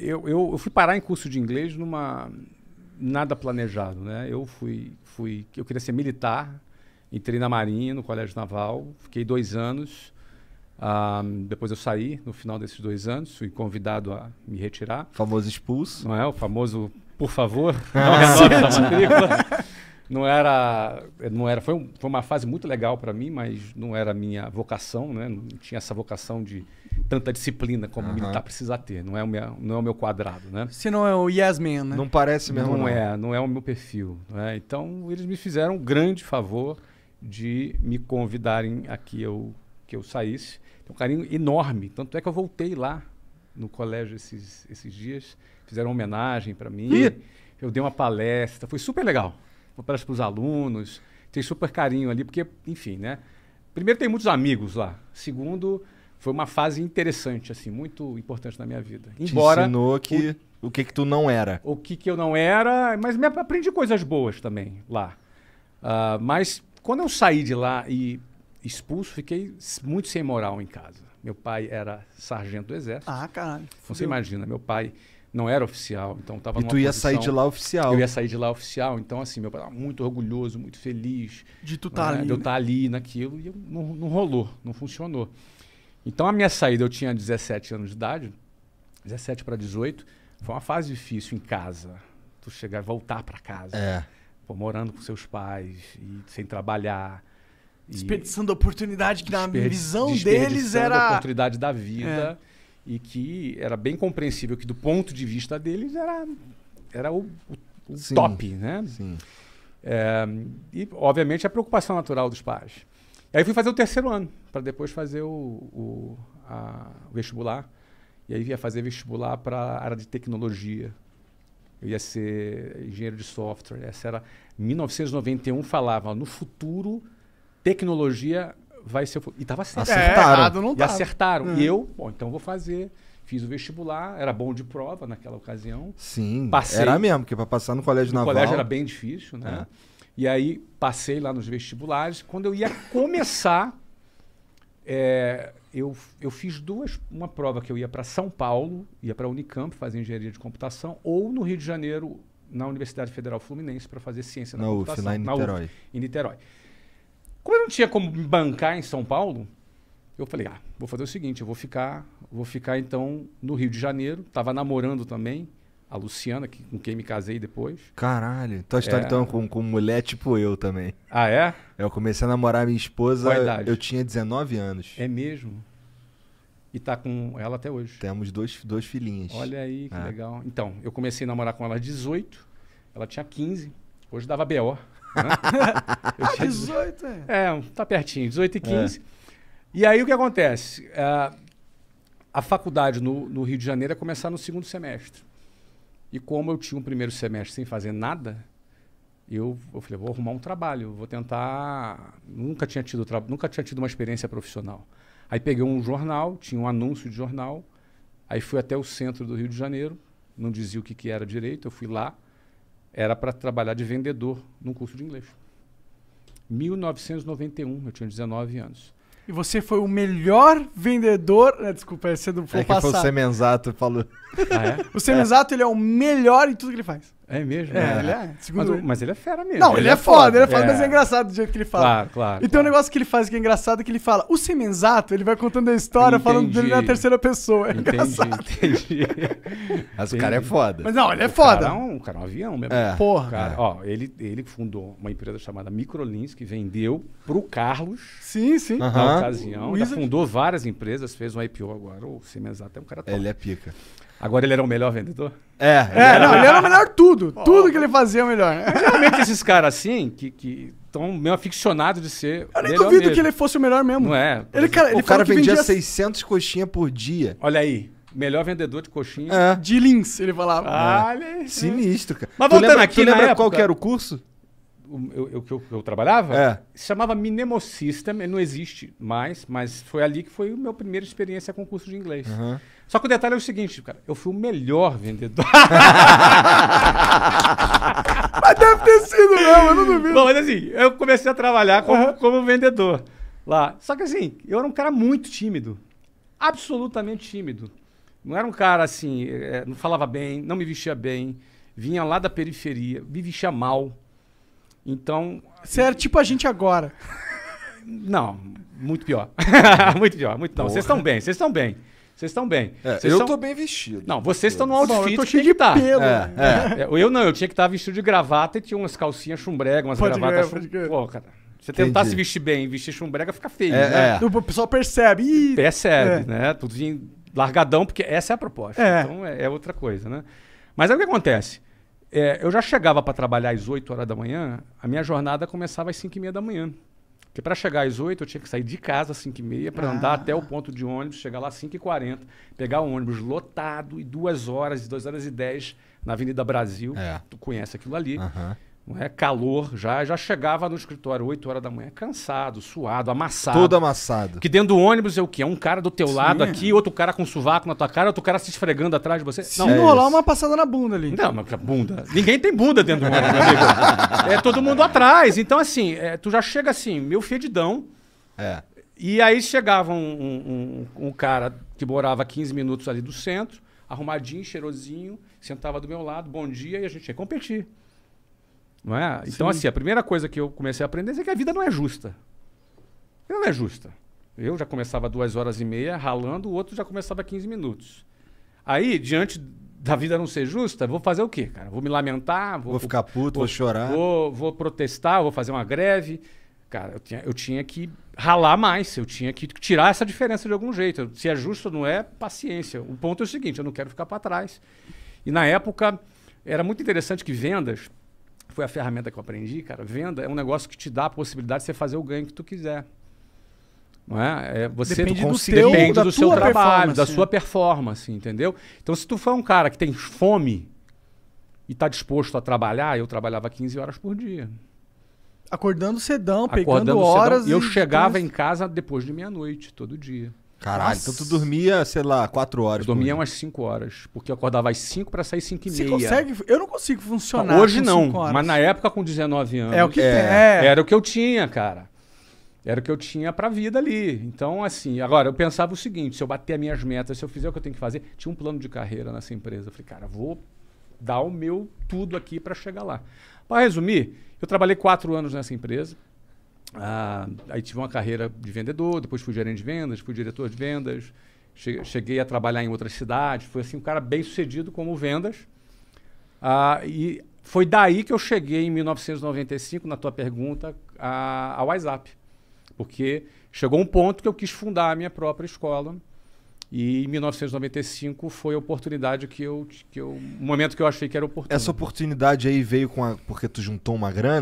Eu, eu, eu, fui parar em curso de inglês numa nada planejado, né? Eu fui, fui, eu queria ser militar, entrei na Marinha, no Colégio Naval, fiquei dois anos. depois eu saí no final desses dois anos, fui convidado a me retirar. O famoso expulso. Não é? O famoso, por favor, ah, não é Não era, não era foi, um, foi uma fase muito legal para mim, mas não era a minha vocação, né? Não tinha essa vocação de tanta disciplina como uhum. militar precisa ter. Não é, o meu, não é o meu quadrado, né? Se não é o yes man, né? Não parece mesmo. Não, não. é, não é o meu perfil. Né? Então, eles me fizeram um grande favor de me convidarem a que eu, que eu saísse. É um carinho enorme. Tanto é que eu voltei lá no colégio esses, esses dias. Fizeram uma homenagem para mim. Ih! Eu dei uma palestra. Foi super legal. Uma palestra para os alunos. Tem super carinho ali, porque, enfim, né? Primeiro, tem muitos amigos lá. Segundo, foi uma fase interessante, assim, muito importante na minha vida. Embora Te ensinou que o, o que que tu não era. O que que eu não era, mas me aprendi coisas boas também lá. Uh, mas quando eu saí de lá e expulso, fiquei muito sem moral em casa. Meu pai era sargento do exército. Ah, caralho. Fudeu. Você imagina, meu pai não era oficial, então estava E tu ia posição, sair de lá oficial. Eu ia sair de lá oficial, então assim, meu pai tava muito orgulhoso, muito feliz. De tu estar tá né? ali. De eu estar né? tá ali naquilo, e eu, não, não rolou, não funcionou. Então a minha saída, eu tinha 17 anos de idade, 17 para 18, foi uma fase difícil em casa. Tu chegar e voltar para casa. É. Pô, morando com seus pais, e sem trabalhar. Desperdiçando a oportunidade que na visão deles era. a oportunidade da vida. É. E que era bem compreensível que, do ponto de vista deles, era, era o, o Sim. top, né? Sim. É, e, obviamente, a preocupação natural dos pais. Aí fui fazer o terceiro ano para depois fazer o, o, a, o, vestibular. E aí ia fazer vestibular para a área de tecnologia. Eu ia ser engenheiro de software. Essa era 1991 falava, no futuro tecnologia vai ser e estava certo. É, acertaram. É, não tava. E acertaram. E eu, bom, então vou fazer Fiz o vestibular, era bom de prova naquela ocasião. Sim, passei. era mesmo, porque para passar no colégio no naval... colégio era bem difícil, né? É. E aí passei lá nos vestibulares. Quando eu ia começar é, eu, eu fiz duas, uma prova que eu ia para São Paulo, ia para a Unicamp fazer engenharia de computação, ou no Rio de Janeiro, na Universidade Federal Fluminense, para fazer ciência na, na computação. lá em Niterói. UF, em Niterói. Como eu não tinha como bancar em São Paulo, eu falei, ah, vou fazer o seguinte, eu vou ficar, vou ficar então no Rio de Janeiro, estava namorando também, a Luciana, que, com quem me casei depois. Caralho, tua história é... então com, com mulher tipo eu também. Ah, é? Eu comecei a namorar minha esposa, eu tinha 19 anos. É mesmo? E tá com ela até hoje. Temos dois, dois filhinhos. Olha aí, que é. legal. Então, eu comecei a namorar com ela às 18, ela tinha 15, hoje dava B.O. Né? Ah, tinha 18? É. é, tá pertinho, 18 e 15. É. E aí o que acontece? Uh, a faculdade no, no Rio de Janeiro é começar no segundo semestre. E como eu tinha um primeiro semestre sem fazer nada, eu, eu falei, vou arrumar um trabalho, vou tentar. Nunca tinha tido, nunca tinha tido uma experiência profissional. Aí peguei um jornal, tinha um anúncio de jornal, aí fui até o centro do Rio de Janeiro, não dizia o que, que era direito, eu fui lá, era para trabalhar de vendedor num curso de inglês. 1991, eu tinha 19 anos. E você foi o melhor vendedor. né desculpa, é cedo. É que passar. foi o Semenzato falou. Ah, é? O Semenzato é. ele é o melhor em tudo que ele faz. É mesmo? É, é, ele é. Segundo mas, ele. mas, ele é fera mesmo. Não, ele, ele é, é foda, foda, ele é foda, é. mas é engraçado do jeito que ele fala. Claro, claro. E tem claro. um negócio que ele faz que é engraçado, que ele fala, o Semenzato, ele vai contando a história entendi. falando dele na terceira pessoa. É entendi, engraçado. Entendi. mas entendi. o cara é foda. Mas não, ele é o foda. É cara é um, cara, um avião mesmo. É. Porra. Cara, é. ó, ele, ele fundou uma empresa chamada Microlins, que vendeu pro Carlos. Sim, sim. Na uh -huh. ocasião. O, fundou várias empresas, fez um IPO agora. O Semenzato é um cara top. Ele é pica. Agora ele era o melhor vendedor? É. é ele é, era... não, ele era o melhor tudo. Oh. Tudo que ele fazia é o melhor. Geralmente esses caras assim, que, que tão meio aficionado de ser. Eu nem duvido mesmo. que ele fosse o melhor mesmo. Não é? Ele, cara, ele o cara vendia, vendia 600 coxinhas por dia. Olha aí. Melhor vendedor de coxinha. É. De Lins, ele falava. Ah, é. Sinistro, cara. Mas tu voltando lembra, aqui, tu lembra época... qual era o curso? eu, eu, que eu, eu trabalhava, é. se chamava Minemosystem, não existe mais, mas foi ali que foi a minha primeira experiência com curso de inglês. Uhum. Só que o detalhe é o seguinte, cara, eu fui o melhor vendedor. mas deve ter sido mesmo, eu não duvido. Bom, mas assim, eu comecei a trabalhar como, uhum. como vendedor lá. Só que assim, eu era um cara muito tímido. Absolutamente tímido. Não era um cara assim, é, não falava bem, não me vestia bem, vinha lá da periferia, me vestia mal. Então. Você era tipo a gente agora. Não, muito pior. muito pior, muito pior. Vocês estão bem, vocês estão bem. Vocês estão bem. É, eu estou tô bem vestido. Não, vocês estão no outfit. Bom, eu tô cheio de tá. pelo. É, é. é eu não, eu tinha que estar tá vestido de gravata e tinha umas calcinhas chumbrega, umas pode gravatas. chum... Pô, cara. Se você tentar se vestir bem e vestir chumbrega, fica feio, é, né? É. O pessoal percebe. Ih, percebe, né? Tudo largadão, porque essa é a proposta. Então é outra coisa, né? Mas aí o que acontece? É, eu já chegava para trabalhar às 8 horas da manhã, a minha jornada começava às 5 e meia da manhã. Porque para chegar às 8, eu tinha que sair de casa às 5 e meia para ah. andar até o ponto de ônibus, chegar lá às 5 e 40, pegar o um ônibus lotado e duas horas, 2 horas e 10 na Avenida Brasil. É. Tu conhece aquilo ali. Uhum é? calor já, já chegava no escritório 8 horas da manhã, cansado, suado, amassado. Todo amassado. Que dentro do ônibus é o quê? É um cara do teu Sim. lado aqui, outro cara com sovaco na tua cara, outro cara se esfregando atrás de você. não, é rolar uma passada na bunda ali. Não, mas bunda. Ninguém tem bunda dentro do ônibus, amigo. É todo mundo atrás. Então, assim, é, tu já chega assim, meu fedidão. É. E aí chegava um, um, um, um cara que morava 15 minutos ali do centro, arrumadinho, cheirosinho, sentava do meu lado, bom dia, e a gente ia competir. Não é? Então, Sim. assim, a primeira coisa que eu comecei a aprender é que a vida não é justa. Ela não é justa. Eu já começava duas horas e meia ralando, o outro já começava 15 minutos. Aí, diante da vida não ser justa, vou fazer o quê, cara? Vou me lamentar, vou, vou ficar puto, vou, vou chorar. Vou, vou protestar, vou fazer uma greve. Cara, eu tinha, eu tinha que ralar mais, eu tinha que tirar essa diferença de algum jeito. Se é justo ou não é, paciência. O ponto é o seguinte: eu não quero ficar para trás. E na época, era muito interessante que vendas foi a ferramenta que eu aprendi, cara, venda é um negócio que te dá a possibilidade de você fazer o ganho que tu quiser. Não é? é você depende do, teu, depende do seu trabalho, da sua né? performance, entendeu? Então, se tu for um cara que tem fome e tá disposto a trabalhar, eu trabalhava 15 horas por dia. Acordando cedão, Acordando pegando horas. Cedão. E eu chegava depois... em casa depois de meia-noite, todo dia. Caralho, Nossa. então tu dormia, sei lá, quatro horas. Eu dormia umas 5 horas, porque eu acordava às 5 para sair 5 e Você meia. Você consegue? Eu não consigo funcionar. Hoje não, mas na época com 19 anos. É o que é. é. Era o que eu tinha, cara. Era o que eu tinha pra vida ali. Então, assim, agora eu pensava o seguinte: se eu bater as minhas metas, se eu fizer o que eu tenho que fazer, tinha um plano de carreira nessa empresa. Eu falei, cara, vou dar o meu tudo aqui para chegar lá. Para resumir, eu trabalhei quatro anos nessa empresa. Ah, aí tive uma carreira de vendedor, depois fui gerente de vendas, fui diretor de vendas, cheguei a trabalhar em outras cidades, foi assim um cara bem sucedido como vendas. Ah, e foi daí que eu cheguei em 1995, na tua pergunta, a, a WhatsApp. Porque chegou um ponto que eu quis fundar a minha própria escola. E em 1995 foi a oportunidade que eu, que eu. momento que eu achei que era oportuno. Essa oportunidade aí veio com a, porque tu juntou uma grana?